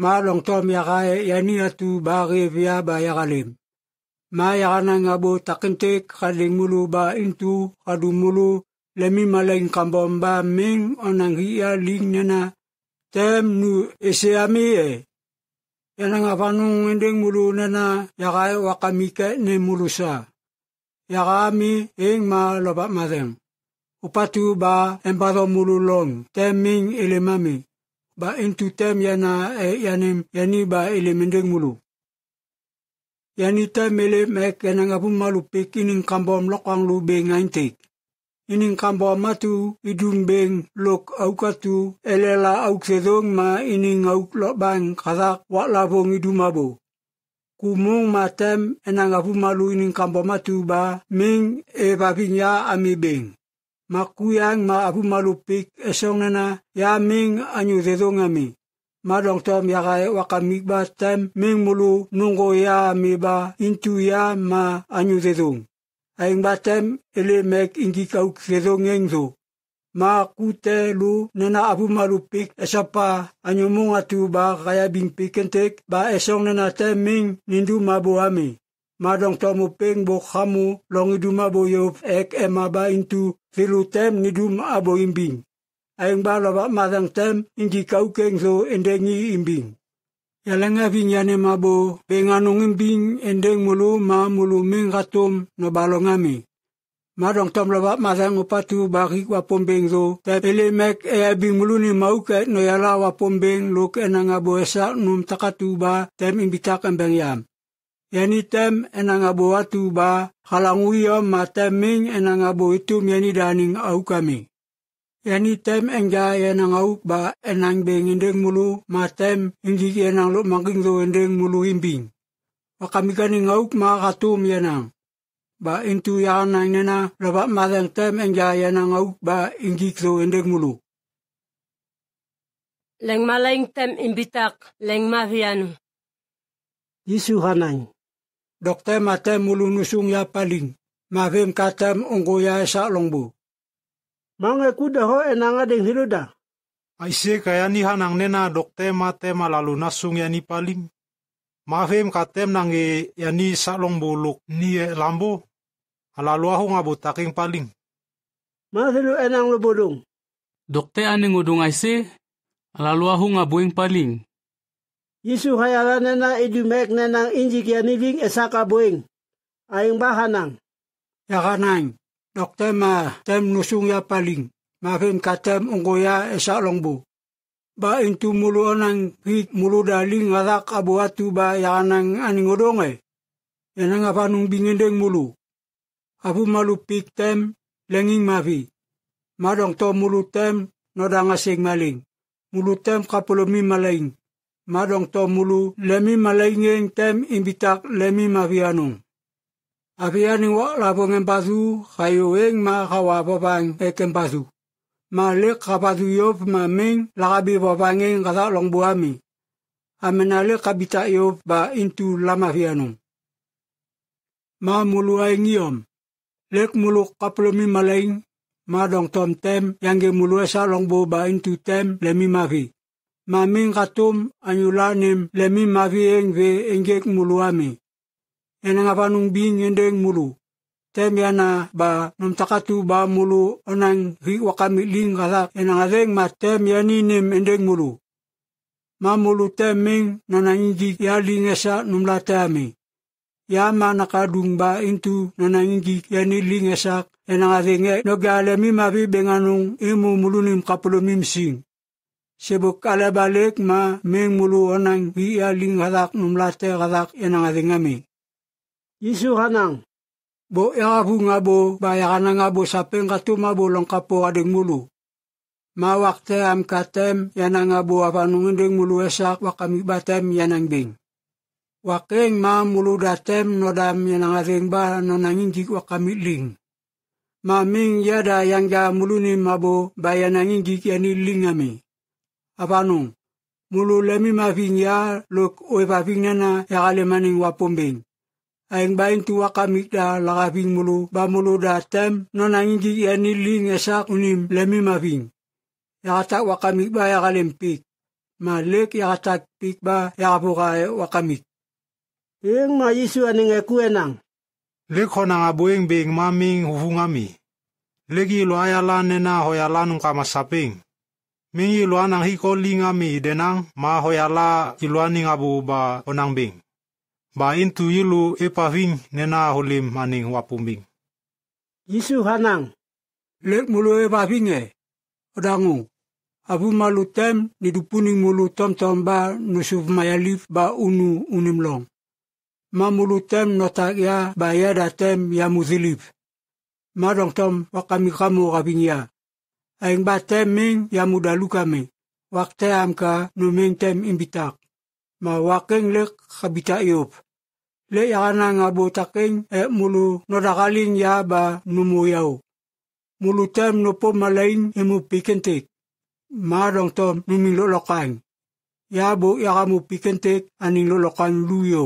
Ma longtom yagaye yani atu ba revya ba yagalem. Ma yaganan nga bo takintek, khal deng mulu ba entu, khal du mulu, lemi malen kambon ba ming onan hiya ling njena, tem nou ese ame e. Yanan nga fanon yandeng mulu njena, yagaye wakamike ne mulu sa. Yagami, en ma lopat maden. Upatu ba, en pato mulu long, tem ming elemami. ba into time yana e, yani yani ba elemende mulu yani time ele mek yana ngapu malu pekinin kambom lokwang lu be ngaintek inin kambom matu idum beng lok aukatu elela auk sedong ma inin auk lo bang kazak wa labong idumabo kumong matem enang apu malu inin kambom matu ba ming e babinya ami beng makuyang maabu malupik esong nana yaming anyu dedo ngami. Madong tom yakai wakamikba tem ming mulu nunggo ya miba intu ya ma anyu dedong. Aing batem ele mek ingi kauk dedong engzo. Ma kute lu nana abu malupik esapa anyu mung atu ba kaya bingpikentek ba esong nana tem ming nindu mabuami. madong tomu peng bo khamu long iduma bo yop ek ema ba intu filutem nidum abo imbing. Ayong ba laba madang tem inji kau keng so endengi imbing. Yalanga vinyane mabo benganong imbing endeng mulu ma mulu meng katom no balongami. Madong tom laba madang upatu bari wa pombeng so te pele mek e abing mulu ni mauket no yala wa pombeng lok enang abo esak num takatu ba tem imbitak ambeng yam. Yani tem enangabo atu ba halanguia ma teming enangabo itum yani daning au kami. Yani tem engja enang au ba enang beng indeng mulu ma tem ingi enang lo manging do indeng mulu imbing. Wa kami kaning au ma katum yanang. Ba intu yanang nena rabat madang tem engja enang au ba ingi do indeng mulu. Leng maleng tem imbitak leng mavianu. Yesu hanang. Dokte mate mulunusung ya paling. Mavim katem ungu ya sa longbu. Mange kuda ho enanga ding hiluda. Aise kaya ni hanang nena dokte mate malalu nasung ya ni paling. Mavim nang e ya ni sa longbu luk ni lambo. Alalu aho ngabu taking paling. Mahilu enang lubudung. Dokte aning udung aise. Alalu aho ngabuing paling. Yesu hayaran na idumek na nang injik esaka buing. aing bahanang. Yakanang, dokter ma tem nusung ya paling. Makin katem ungoya esak longbu. Ba intu mulu onang hit mulu daling ngarak abu ba yakanang aning odonge. Yanang apa nung bingendeng mulu. Abu malu pik tem lenging mavi. Madong to mulu tem nodang asing maling. Mulu tem kapulumi maling madong to mulu lemi malaingeng tem imbitak lemi mavianong. Avianing wa labong empasu kayueng ma kawapapang ekempasu. Ma lek kapasu yop ma meng lakabi papangeng kata long buami. Amenale kabita yop ba intu lama vianong. Ma mulu aing yom. Lek mulu kaplomi malaing madong tom tem yangge mulu esa long bu ba intu tem lemi mavi. maming katum anyulanem lemi mavi engve engek muluami. Enangapanung bing endeng mulu. Temyana ba numtakatu ba mulu onang riwa kami ling kalak enangadeng ma temyaninem endeng mulu. Mamulu teming nanangingi yali ngesa numlatami. Yama nakadung ba intu nanangingi yani enang adeng e nogalemi mavi benganung imu mulunim kapulumimsing. sebo ala balik ma meng mulu onang via ling hadak numlate hadak enang adingami. Yesu hanang, bo erabu ngabo bayaran ngabo sapeng katuma bo lengkapo ading mulu. ma wakte am katem yanang apa apanungin ding mulu esak wakami batem yanang bing. Wakeng ma mulu datem nodam yanang ading ba nonangin jik wakami ling. ma ming yada yang ga mulu ni mabo bayanangin jik yani lingami. abano mulu lami mavinya lok oe bavinya na yakale maning wapumbing. Aing bain tuwa kami da lakaving mulu ba mulu da tem non angingi ianiling esak unim lami maving. Yakata wakamik ba yakalempik. Malik yakatak pik ba yakapuka wakamik. Iyeng ma Yesu aning ekuenang. Lekho nang abuing bing maming hufungami. Legi lo ayalan na hoyalan kamasaping. Men yi lo anang hiko ling ame yi denang ma hoya la yi lo aning abu ba onang beng. Ba entu yi lo epa ving nen a holim aning wapun beng. Yisu hanang, lek mulu epa ving e. Odangu, avu malu tem ni dupuni mulu tomtom ba nushuf mayalif ba unu unim long. Ma mulu tem notak ya bayada tem ya muzilif. Ma donk tom wakamikamu wapin ya. Aing ba tem ming ya muda luka ming. Wak te am ka nu ming tem imbitak. Ma waking lek kabita iop. Le yana nga botaking e mulu nodakaling ya ba numuyaw. Mulu tem no po malain imu e pikentik. Ma dong tom numing lolokang. Ya bo ya kamu pikentik aning lolokan luyo.